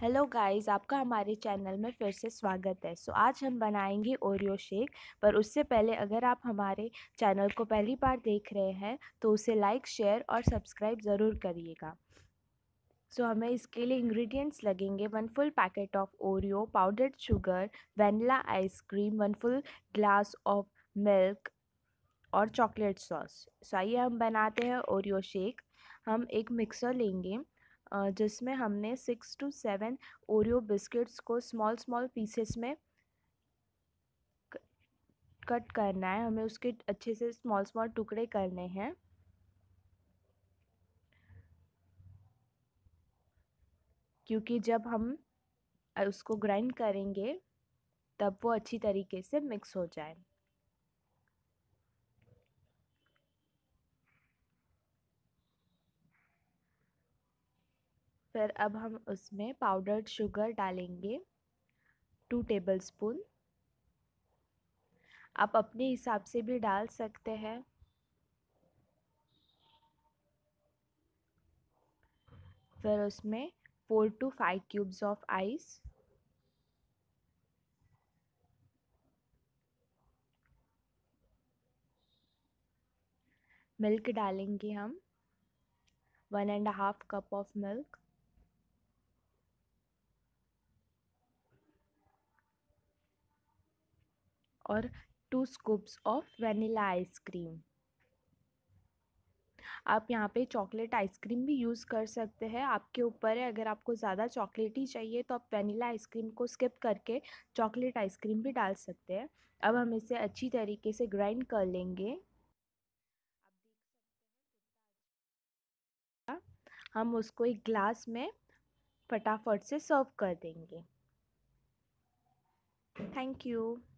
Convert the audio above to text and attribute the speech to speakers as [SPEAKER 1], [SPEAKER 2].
[SPEAKER 1] hello guys आपका हमारे channel में फिर से स्वागत है सो so, आज हम बनाएंगे ओरियो शेक पर उससे पहले अगर आप हमारे चैनल को पहली बार देख रहे हैं तो उसे लाइक शेयर और सब्सक्राइब ज़रूर करिएगा सो so, हमें इसके लिए इंग्रेडिएंट्स लगेंगे one full packet of Oreo powdered sugar vanilla ice cream one full glass of milk और चॉकलेट सॉस सो आइए हम बनाते हैं ओरियो शेक हम एक मिक्सर लेंगे जिसमें हमने six to seven Oreo biscuits को स्मॉल स्मॉल पीसेस में कट करना है हमें उसके अच्छे से स्मॉल स्मॉल टुकड़े करने हैं क्योंकि जब हम उसको ग्राइंड करेंगे तब वो अच्छी तरीके से मिक्स हो जाए फिर अब हम उसमें पाउडर्ड शुगर डालेंगे टू टेबल स्पून आप अपने हिसाब से भी डाल सकते हैं फिर उसमें four to five cubes of ice milk डालेंगे हम one and half cup of milk और two scoops of vanilla ice cream आप यहाँ पे चॉकलेट आइसक्रीम भी यूज़ कर सकते हैं आपके ऊपर है अगर आपको ज़्यादा चॉकलेट ही चाहिए तो आप वेनिला आइसक्रीम को स्किप करके चॉकलेट आइसक्रीम भी डाल सकते हैं अब हम इसे अच्छी तरीके से ग्राइंड कर लेंगे हम उसको एक ग्लास में फटाफट से सर्व कर देंगे थैंक यू